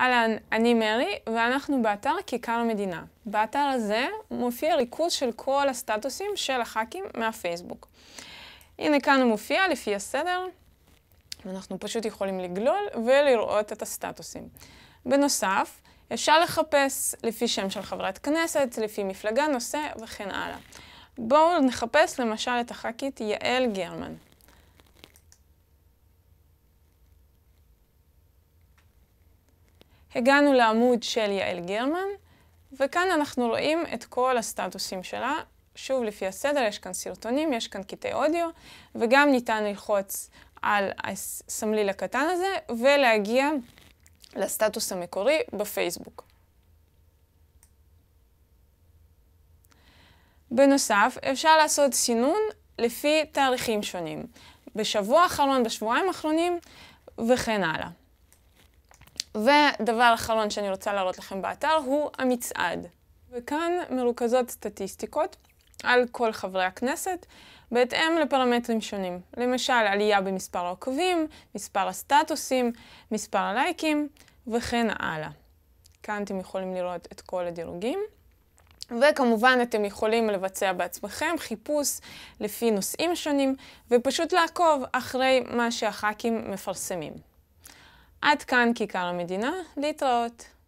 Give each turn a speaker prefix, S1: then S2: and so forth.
S1: אהלן, אני מרי, ואנחנו באתר כיכר המדינה. באתר הזה מופיע ריכוז של כל הסטטוסים של הח"כים מהפייסבוק. הנה כאן הוא מופיע לפי הסדר, ואנחנו פשוט יכולים לגלול ולראות את הסטטוסים. בנוסף, אפשר לחפש לפי שם של חברת כנסת, לפי מפלגה, נושא וכן הלאה. בואו נחפש למשל את הח"כית יעל גרמן. הגענו לעמוד של יעל גרמן, וכאן אנחנו רואים את כל הסטטוסים שלה. שוב, לפי הסדר, יש כאן סרטונים, יש כאן קטעי אודיו, וגם ניתן ללחוץ על הסמליל הקטן הזה ולהגיע לסטטוס המקורי בפייסבוק. בנוסף, אפשר לעשות סינון לפי תאריכים שונים, בשבוע האחרון, בשבועיים האחרונים וכן הלאה. ודבר אחרון שאני רוצה להראות לכם באתר הוא המצעד. וכאן מרוכזות סטטיסטיקות על כל חברי הכנסת בהתאם לפרמטרים שונים. למשל, עלייה במספר העוקבים, מספר הסטטוסים, מספר הלייקים וכן הלאה. כאן אתם יכולים לראות את כל הדירוגים. וכמובן אתם יכולים לבצע בעצמכם חיפוש לפי נושאים שונים ופשוט לעקוב אחרי מה שהח"כים מפרסמים. עד כאן כיכר המדינה, להתראות.